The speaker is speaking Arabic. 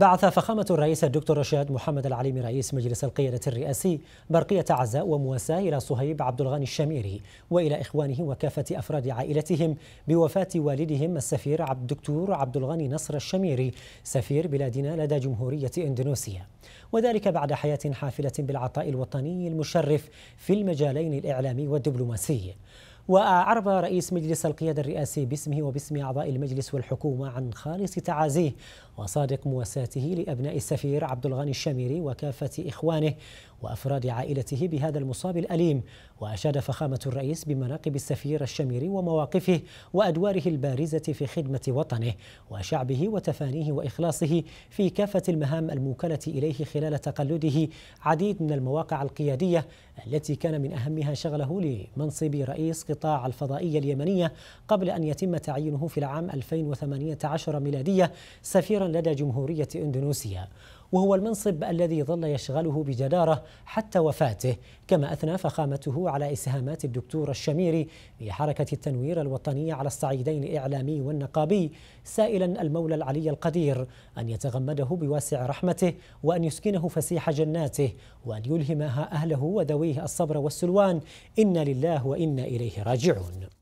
بعث فخامة الرئيس الدكتور رشاد محمد العليمي رئيس مجلس القيادة الرئاسي برقية عزاء ومواساة إلى صهيب عبد الغني الشميري وإلى إخوانه وكافة أفراد عائلتهم بوفاة والدهم السفير عبد الدكتور عبد الغني نصر الشميري سفير بلادنا لدى جمهورية إندونيسيا وذلك بعد حياة حافلة بالعطاء الوطني المشرف في المجالين الإعلامي والدبلوماسي وأعرب رئيس مجلس القيادة الرئاسي باسمه وباسم أعضاء المجلس والحكومة عن خالص تعازيه وصادق مواساته لأبناء السفير عبد الغني الشميري وكافة إخوانه وأفراد عائلته بهذا المصاب الأليم وأشاد فخامة الرئيس بمناقب السفير الشميري ومواقفه وأدواره البارزة في خدمة وطنه وشعبه وتفانيه وإخلاصه في كافة المهام الموكلة إليه خلال تقلده عديد من المواقع القيادية التي كان من أهمها شغله لمنصب رئيس قطاع الفضائية اليمنية قبل أن يتم تعيينه في العام 2018 ميلادية سفيرا لدى جمهورية إندونيسيا وهو المنصب الذي ظل يشغله بجدارة حتى وفاته كما أثنى فخامته على إسهامات الدكتور الشميري في حركة التنوير الوطنية على الصعيدين الإعلامي والنقابي سائلا المولى العلي القدير أن يتغمده بواسع رحمته وأن يسكنه فسيح جناته وأن يلهمها أهله وذويه الصبر والسلوان إنا لله وإنا إليه راجعون